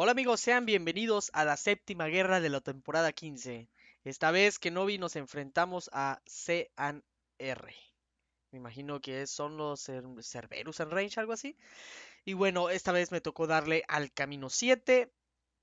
Hola amigos, sean bienvenidos a la séptima guerra de la temporada 15. Esta vez que Novi nos enfrentamos a C&R Me imagino que son los Cerberus en range, algo así. Y bueno, esta vez me tocó darle al camino 7.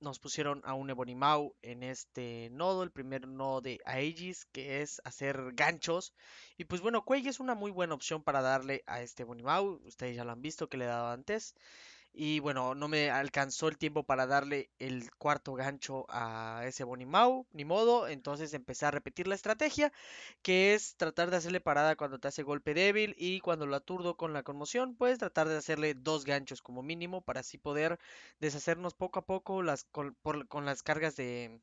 Nos pusieron a un Ebony mau en este nodo, el primer nodo de Aegis, que es hacer ganchos. Y pues bueno, Quake es una muy buena opción para darle a este Ebony Maw Ustedes ya lo han visto que le he dado antes. Y bueno, no me alcanzó el tiempo para darle el cuarto gancho a ese mau ni modo. Entonces empecé a repetir la estrategia, que es tratar de hacerle parada cuando te hace golpe débil y cuando lo aturdo con la conmoción, pues tratar de hacerle dos ganchos como mínimo para así poder deshacernos poco a poco las, con, las cargas de,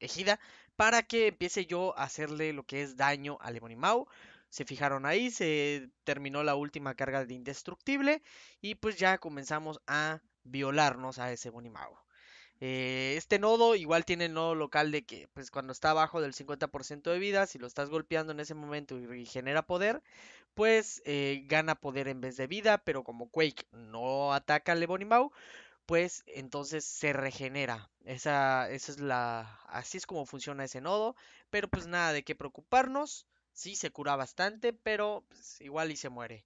Ejida para que empiece yo a hacerle lo que es daño a mau se fijaron ahí, se terminó la última carga de indestructible y pues ya comenzamos a violarnos a ese bonimau Eh, este nodo igual tiene el nodo local de que pues cuando está abajo del 50% de vida, si lo estás golpeando en ese momento y genera poder, pues eh, gana poder en vez de vida, pero como Quake no ataca al bonimau pues entonces se regenera. Esa, esa es la, así es como funciona ese nodo, pero pues nada de qué preocuparnos sí se cura bastante, pero pues, igual y se muere.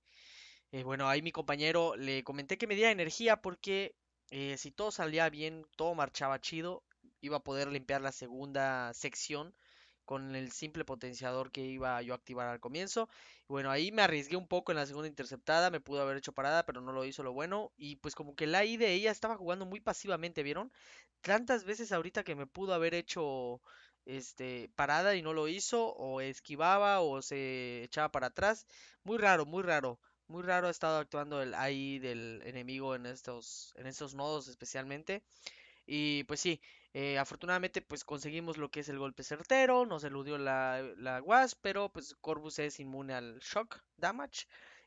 Eh, bueno, ahí mi compañero le comenté que me diera energía porque eh, si todo salía bien, todo marchaba chido, iba a poder limpiar la segunda sección con el simple potenciador que iba yo a activar al comienzo. Bueno, ahí me arriesgué un poco en la segunda interceptada, me pudo haber hecho parada, pero no lo hizo lo bueno. Y pues como que la idea, ella estaba jugando muy pasivamente, ¿vieron? Tantas veces ahorita que me pudo haber hecho este, parada y no lo hizo, o esquivaba o se echaba para atrás. Muy raro, muy raro. Muy raro ha estado actuando el ahí del enemigo en estos, en estos nodos especialmente. Y pues sí, eh, afortunadamente pues conseguimos lo que es el golpe certero, nos eludió la, la Wasp, pero pues Corvus es inmune al shock damage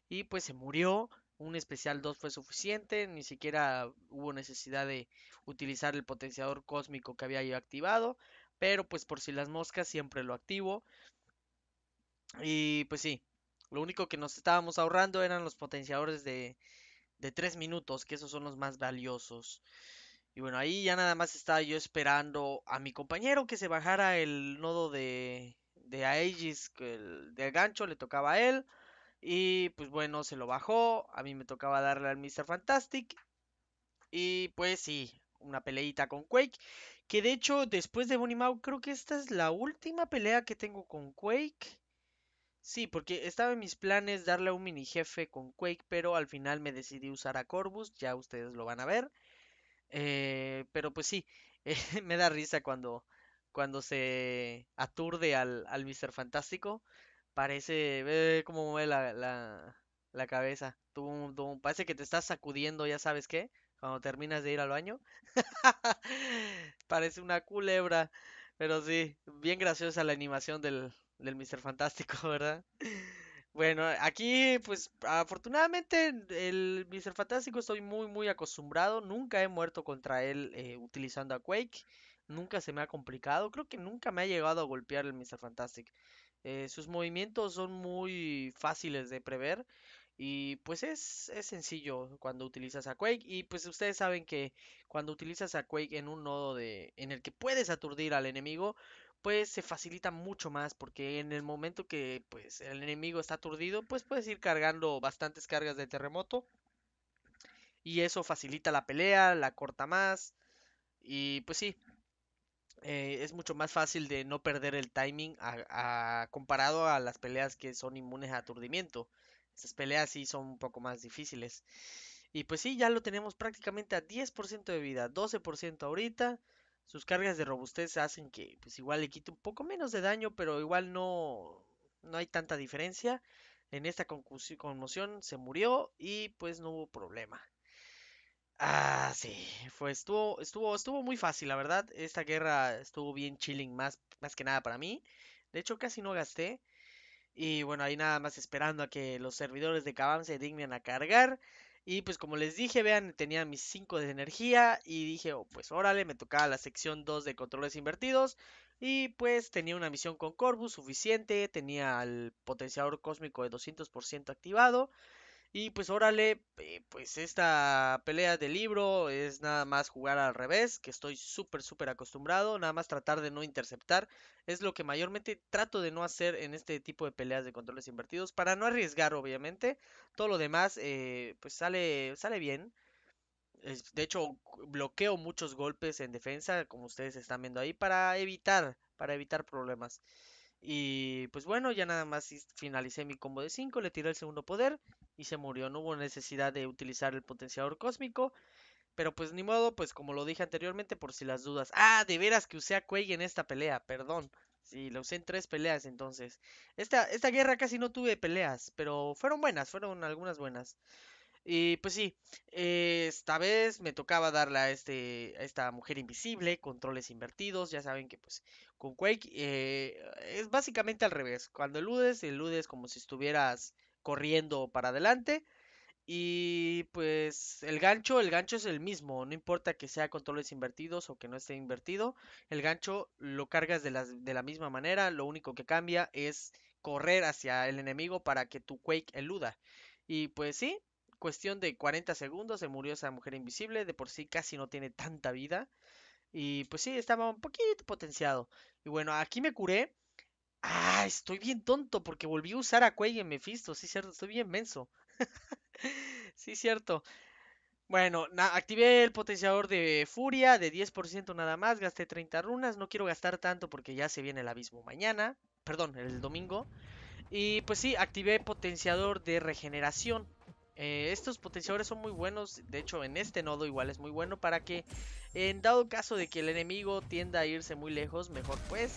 y pues se murió. Un especial 2 fue suficiente, ni siquiera hubo necesidad de utilizar el potenciador cósmico que había yo activado. Pero pues por si las moscas siempre lo activo. Y pues sí, lo único que nos estábamos ahorrando eran los potenciadores de, de 3 minutos, que esos son los más valiosos. Y bueno, ahí ya nada más estaba yo esperando a mi compañero que se bajara el nodo de, de Aegis, el, del gancho, le tocaba a él. Y pues bueno, se lo bajó. A mí me tocaba darle al Mr. Fantastic. Y pues sí, una peleita con Quake. Que de hecho, después de Bonnie Mau, creo que esta es la última pelea que tengo con Quake. Sí, porque estaba en mis planes darle a un mini jefe con Quake, pero al final me decidí usar a Corbus ya ustedes lo van a ver. Eh, pero pues sí, me da risa cuando, cuando se aturde al, al Mr. Fantástico. Parece, ve cómo mueve la, la, cabeza. tú, parece que te estás sacudiendo, ya sabes qué cuando terminas de ir al baño. Parece una culebra. Pero sí, bien graciosa la animación del, del Mr. Fantástico, ¿verdad? Bueno, aquí pues afortunadamente el Mr. Fantástico estoy muy muy acostumbrado. Nunca he muerto contra él eh, utilizando a Quake. Nunca se me ha complicado. Creo que nunca me ha llegado a golpear el Mr. Fantastic. Eh, sus movimientos son muy fáciles de prever. Y pues es, sencillo cuando utilizas a Quake. Y pues ustedes saben que cuando utilizas a Quake en un nodo de, en el que puedes aturdir al enemigo, pues se facilita mucho más. Porque en el momento que pues el enemigo está aturdido, pues puedes ir cargando bastantes cargas de terremoto. Y eso facilita la pelea, la corta más. Y pues sí. Eh, es mucho más fácil de no perder el timing a, comparado a las peleas que son inmunes a aturdimiento. Estas peleas sí son un poco más difíciles. Y pues sí, ya lo tenemos prácticamente a 10% de vida, 12% ahorita. Sus cargas de robustez hacen que pues igual le quite un poco menos de daño, pero igual no, no hay tanta diferencia. En esta conmoción se murió y pues no hubo problema. Ah, sí, fue estuvo estuvo estuvo muy fácil, la verdad. Esta guerra estuvo bien chilling más más que nada para mí. De hecho, casi no gasté. Y bueno, ahí nada más esperando a que los servidores de Kabam se dignen a cargar. Y pues como les dije, vean, tenía mis 5 de energía y dije, oh, pues órale, me tocaba la sección 2 de controles invertidos. Y pues tenía una misión con Corvus suficiente, tenía el potenciador cósmico de 200% activado. Y pues órale, eh, pues esta pelea de libro es nada más jugar al revés, que estoy súper, súper acostumbrado, nada más tratar de no interceptar. Es lo que mayormente trato de no hacer en este tipo de peleas de controles invertidos, para no arriesgar obviamente. Todo lo demás eh, pues sale, sale bien. De hecho, bloqueo muchos golpes en defensa, como ustedes están viendo ahí, para evitar, para evitar problemas. Y pues bueno, ya nada más finalicé mi combo de 5, le tiré el segundo poder y se murió. No hubo necesidad de utilizar el potenciador cósmico. Pero pues ni modo, pues como lo dije anteriormente, por si las dudas. Ah, de veras que usé a Quay en esta pelea, perdón. Sí, lo usé en tres peleas entonces. Esta, esta guerra casi no tuve peleas, pero fueron buenas, fueron algunas buenas. Y pues sí, esta vez me tocaba darle a, este, a esta mujer invisible, controles invertidos, ya saben que pues con Quake eh, es básicamente al revés. Cuando eludes, eludes como si estuvieras corriendo para adelante. Y pues el gancho, el gancho es el mismo, no importa que sea controles invertidos o que no esté invertido, el gancho lo cargas de la, de la misma manera, lo único que cambia es correr hacia el enemigo para que tu Quake eluda. Y pues sí, cuestión de 40 segundos se murió esa mujer invisible, de por sí casi no tiene tanta vida. Y pues sí, estaba un poquito potenciado. Y bueno, aquí me curé. Ah, estoy bien tonto porque volví a usar a y en Mephisto. Sí, cierto, estoy bien menso. sí, cierto. Bueno, activé el potenciador de furia de 10% nada más, gasté 30 runas, no quiero gastar tanto porque ya se viene el abismo mañana, perdón, el domingo. Y pues sí, activé potenciador de regeneración eh, estos potenciadores son muy buenos, de hecho en este nodo igual es muy bueno para que en dado caso de que el enemigo tienda a irse muy lejos, mejor pues,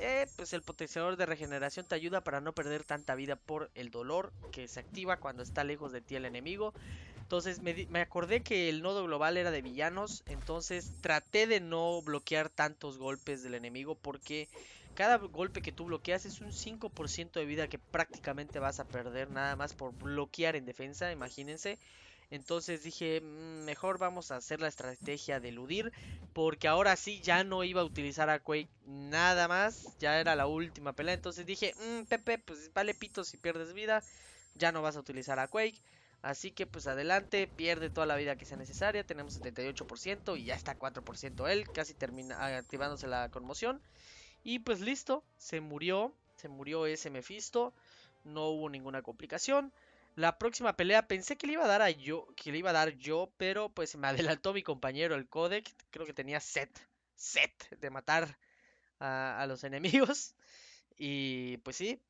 eh, pues el potenciador de regeneración te ayuda para no perder tanta vida por el dolor que se activa cuando está lejos de ti el enemigo. Entonces me, me acordé que el nodo global era de villanos, entonces traté de no bloquear tantos golpes del enemigo porque cada golpe que tú bloqueas es un 5% de vida que prácticamente vas a perder nada más por bloquear en defensa, imagínense. Entonces dije, mm, mejor vamos a hacer la estrategia de eludir. Porque ahora sí ya no iba a utilizar a Quake nada más. Ya era la última pelea. Entonces dije, mm, Pepe, pues vale pito si pierdes vida. Ya no vas a utilizar a Quake. Así que pues adelante, pierde toda la vida que sea necesaria. Tenemos 78% y ya está 4% él. Casi termina ah, activándose la conmoción. Y pues listo, se murió, se murió ese Mephisto, no hubo ninguna complicación. La próxima pelea pensé que le iba a dar a yo, que le iba a dar yo, pero pues me adelantó mi compañero el codec, creo que tenía set, set de matar a, los enemigos. Y pues sí,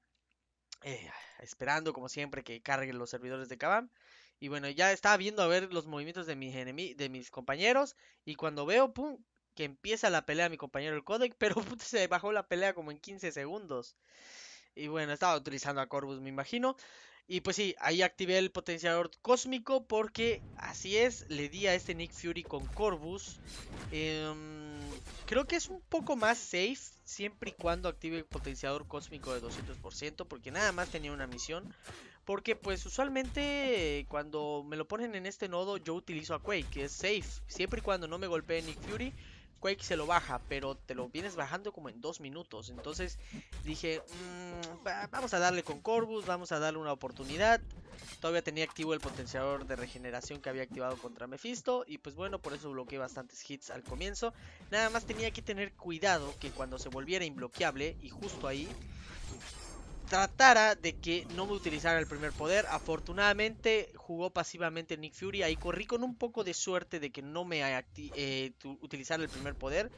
eh, esperando como siempre que carguen los servidores de Kabam. Y bueno, ya estaba viendo a ver los movimientos de mis, de mis compañeros. Y cuando veo, pum, que empieza la pelea mi compañero el codec, pero se bajó la pelea como en 15 segundos. Y bueno, estaba utilizando a Corvus, me imagino. Y pues sí, ahí activé el potenciador cósmico porque así es, le di a este Nick Fury con Corvus. Em, creo que es un poco más safe siempre y cuando active el potenciador cósmico de 200% porque nada más tenía una misión. Porque pues usualmente cuando me lo ponen en este nodo yo utilizo a Quake, que es safe, siempre y cuando no me golpee Nick Fury. Quake se lo baja, pero te lo vienes bajando como en dos minutos. Entonces dije, mm, vamos a darle con Corvus, vamos a darle una oportunidad. Todavía tenía activo el potenciador de regeneración que había activado contra Mephisto. Y pues bueno, por eso bloqueé bastantes hits al comienzo. Nada más tenía que tener cuidado que cuando se volviera Inbloqueable, y justo ahí tratara de que no me utilizara el primer poder. Afortunadamente jugó pasivamente Nick Fury. Ahí corrí con un poco de suerte de que no me eh, utilizara el primer poder.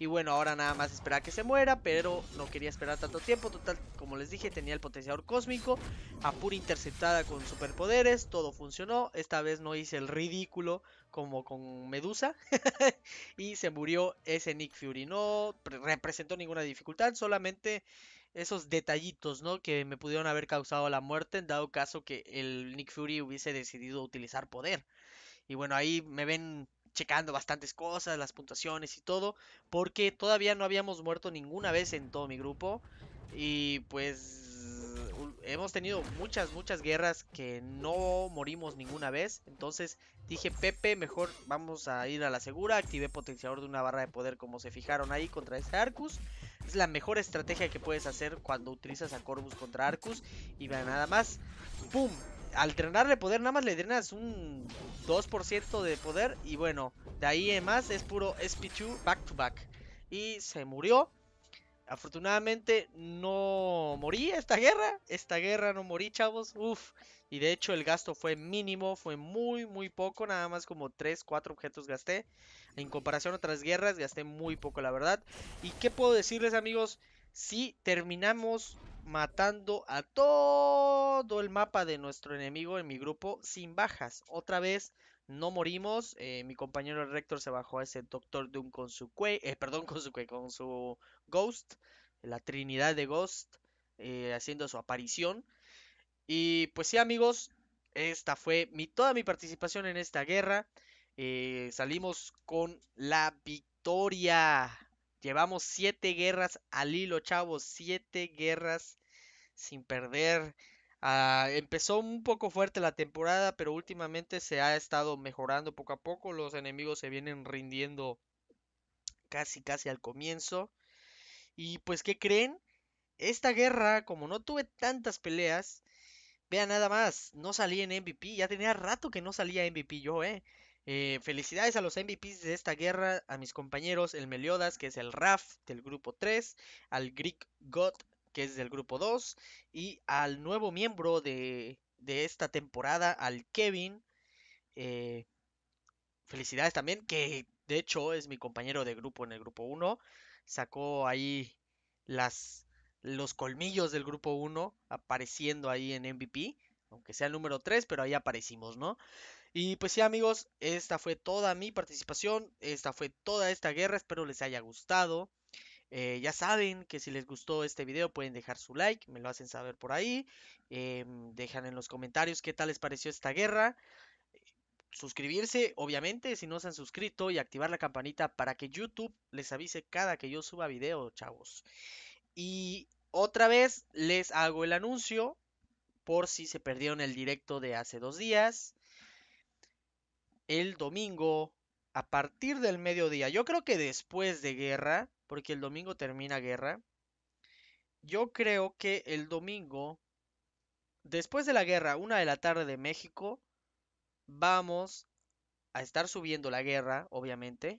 Y bueno, ahora nada más esperar a que se muera. Pero no quería esperar tanto tiempo. Total, como les dije, tenía el potenciador cósmico. A pura interceptada con superpoderes. Todo funcionó. Esta vez no hice el ridículo como con Medusa. y se murió ese Nick Fury. No representó ninguna dificultad. Solamente esos detallitos, ¿no? Que me pudieron haber causado la muerte en dado caso que el Nick Fury hubiese decidido utilizar poder. Y bueno, ahí me ven checando bastantes cosas, las puntuaciones y todo, porque todavía no habíamos muerto ninguna vez en todo mi grupo. Y pues hemos tenido muchas, muchas guerras que no morimos ninguna vez. Entonces dije, Pepe, mejor vamos a ir a la segura. Activé potenciador de una barra de poder como se fijaron ahí contra este Arcus es la mejor estrategia que puedes hacer cuando utilizas a Corvus contra Arcus. Y nada más, ¡pum! Al drenarle poder, nada más le drenas un 2% de poder. Y bueno, de ahí en más es puro SP2 back to back. Y se murió. Afortunadamente no morí esta guerra. Esta guerra no morí, chavos. Uf, y de hecho el gasto fue mínimo, fue muy, muy poco, nada más como 3, 4 objetos gasté. En comparación a otras guerras, gasté muy poco, la verdad. ¿Y qué puedo decirles amigos? Si terminamos matando a todo el mapa de nuestro enemigo en mi grupo sin bajas. Otra vez no morimos. Eh, mi compañero el Rector se bajó a ese Doctor Doom con su eh, perdón, con su con su Ghost, la Trinidad de Ghost, eh, haciendo su aparición. Y pues sí amigos, esta fue toda mi participación en esta guerra. Eh, salimos con la victoria. Llevamos siete guerras al hilo, chavos. Siete guerras sin perder. Ah, empezó un poco fuerte la temporada, pero últimamente se ha estado mejorando poco a poco. Los enemigos se vienen rindiendo casi, casi al comienzo. Y pues, ¿qué creen? Esta guerra, como no tuve tantas peleas, Vean nada más, no salí en MVP, ya tenía rato que no salía MVP yo, ¿eh? eh. felicidades a los MVPs de esta guerra, a mis compañeros, el Meliodas, que es el RAF del grupo 3, al Greek God, que es del grupo 2, y al nuevo miembro de, esta temporada, al Kevin. Eh, felicidades también, que de hecho es mi compañero de grupo en el grupo 1. Sacó ahí las los colmillos del grupo 1 apareciendo ahí en MVP, aunque sea el número 3, pero ahí aparecimos, ¿no? Y pues sí amigos, esta fue toda mi participación, esta fue toda esta guerra, espero les haya gustado. Eh, ya saben que si les gustó este video pueden dejar su like, me lo hacen saber por ahí. Eh, dejan en los comentarios qué tal les pareció esta guerra. Suscribirse, obviamente, si no se han suscrito y activar la campanita para que YouTube les avise cada que yo suba video, chavos. Y otra vez les hago el anuncio por si se perdieron el directo de hace dos días. El domingo, a partir del mediodía, yo creo que después de guerra, porque el domingo termina guerra, yo creo que el domingo, después de la guerra, una de la tarde de México, vamos a estar subiendo la guerra, obviamente,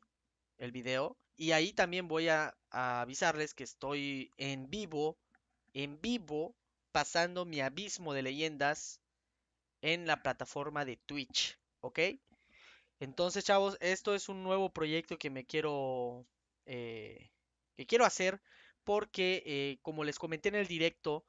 el video. Y ahí también voy a, avisarles que estoy en vivo, en vivo, pasando mi abismo de leyendas en la plataforma de Twitch, ¿ok? Entonces, chavos, esto es un nuevo proyecto que me quiero, eh, que quiero hacer porque, eh, como les comenté en el directo,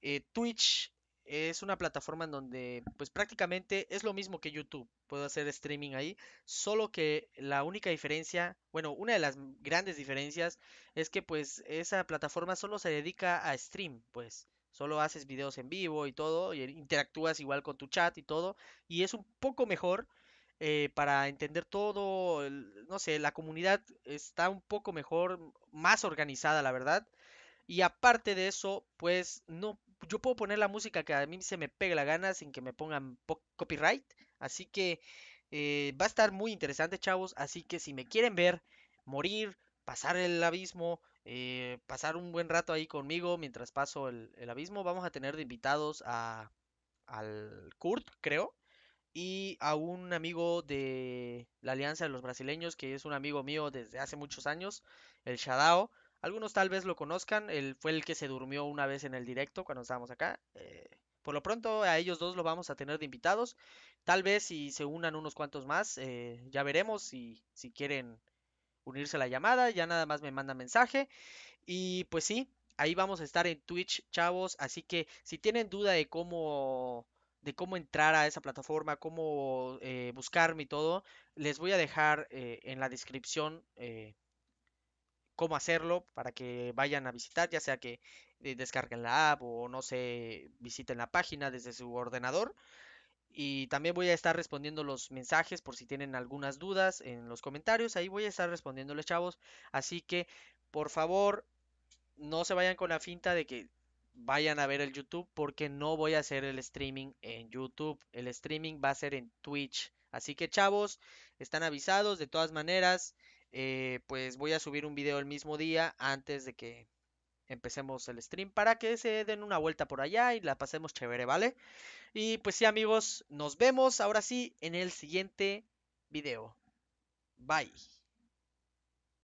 eh, Twitch es una plataforma en donde pues prácticamente es lo mismo que YouTube. Puedo hacer streaming ahí, solo que la única diferencia, bueno, una de las grandes diferencias es que pues esa plataforma solo se dedica a stream, pues solo haces videos en vivo y todo, y interactúas igual con tu chat y todo, y es un poco mejor eh, para entender todo, no sé, la comunidad está un poco mejor, más organizada, la verdad. Y aparte de eso, pues no, yo puedo poner la música que a mí se me pegue la gana sin que me pongan copyright. Así que eh, va a estar muy interesante, chavos. Así que si me quieren ver morir, pasar el abismo, eh, pasar un buen rato ahí conmigo mientras paso el, abismo, vamos a tener de invitados a, al Kurt, creo. Y a un amigo de la Alianza de los Brasileños, que es un amigo mío desde hace muchos años, el Shadao. Algunos tal vez lo conozcan, él fue el que se durmió una vez en el directo cuando estábamos acá. Eh, por lo pronto a ellos dos lo vamos a tener de invitados. Tal vez si se unan unos cuantos más, eh, ya veremos si, quieren unirse a la llamada, ya nada más me mandan mensaje. Y pues sí, ahí vamos a estar en Twitch, chavos. Así que si tienen duda de cómo de cómo entrar a esa plataforma, cómo eh, buscarme y todo, les voy a dejar en la descripción cómo hacerlo para que vayan a visitar, ya sea que eh, descarguen la app o no se visiten la página desde su ordenador. Y también voy a estar respondiendo los mensajes por si tienen algunas dudas en los comentarios. Ahí voy a estar respondiéndoles, chavos. Así que, por favor, no se vayan con la finta de que vayan a ver el YouTube porque no voy a hacer el streaming en YouTube. El streaming va a ser en Twitch. Así que, chavos, están avisados. De todas maneras, eh, pues voy a subir un video el mismo día antes de que empecemos el stream para que se den una vuelta por allá y la pasemos chévere, ¿vale? Y pues sí amigos, nos vemos ahora sí en el siguiente video. Bye.